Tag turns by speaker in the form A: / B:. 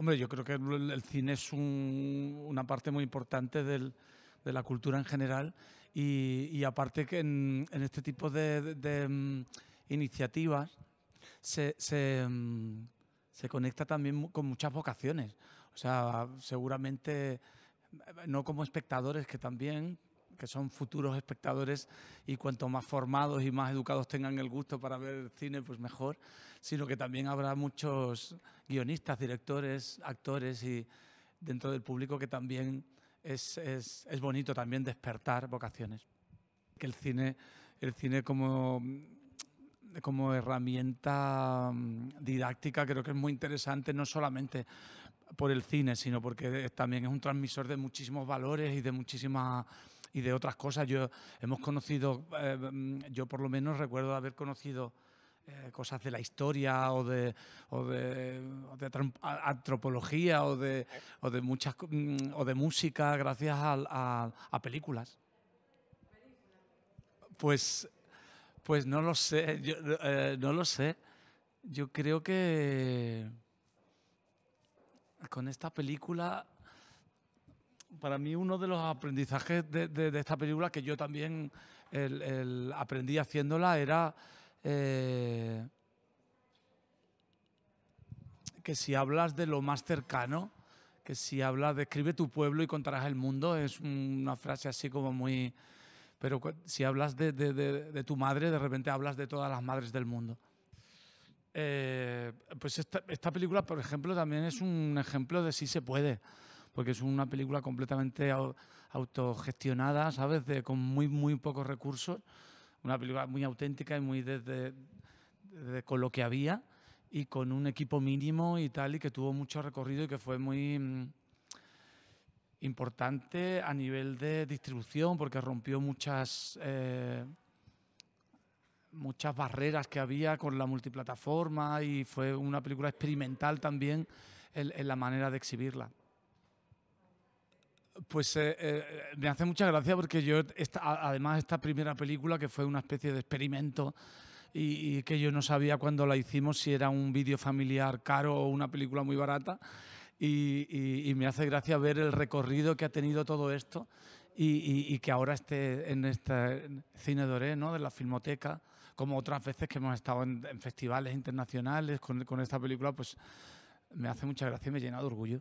A: Hombre, yo creo que el cine es una parte muy importante de la cultura en general y, aparte que en, este tipo de, mm, iniciativas mm, se, conecta también con muchas vocaciones. O sea, seguramente, eh, no como espectadores que también, que son futuros espectadores y cuanto más formados y más educados tengan el gusto para ver cine, pues mejor, sino que también habrá muchos guionistas, directores, actores y dentro del público que también es, es, es bonito también despertar vocaciones. Que el cine, el cine como como herramienta mm, didáctica creo que es muy interesante, no solamente por el cine, sino porque también es un transmisor de muchísimos valores y de muchísimas y de otras cosas. Yo hemos conocido, eh, yo por lo menos recuerdo haber conocido eh, cosas de la historia o de, o de, antropología o de, o de, muchas mm, o de música gracias a, películas. Pues, pues no lo sé, yo, eh, no lo sé. Yo creo que con esta película para mí uno de los aprendizajes de, esta película que yo también aprendí haciéndola era eh, que si hablas de lo más cercano, que si hablas describe tu pueblo y contarás el mundo, es una frase así como muy... Pero si hablas de, tu madre, de repente hablas de todas las madres del mundo. Eh, pues esta, película, por ejemplo, también es un ejemplo de si se puede porque es una película completamente autogestionada, ¿sabes? con muy, muy pocos recursos. Una película muy auténtica y muy desde, con lo que había y con un equipo mínimo y tal, y que tuvo mucho recorrido y que fue muy mm, importante a nivel de distribución porque rompió muchas eh, muchas barreras que había con la multiplataforma y fue una película experimental también en la manera de exhibirla. Pues eh, eh, me hace mucha gracia porque yo, además, esta primera película que fue una especie de experimento y, que yo no sabía cuando la hicimos si era un vídeo familiar caro o una película muy barata. Y, me hace gracia ver el recorrido que ha tenido todo esto y, que ahora esté en este cine doré, ¿no? de la filmoteca, como otras veces que hemos estado en, festivales internacionales con, con esta película, pues me hace mucha gracia y me llena de orgullo.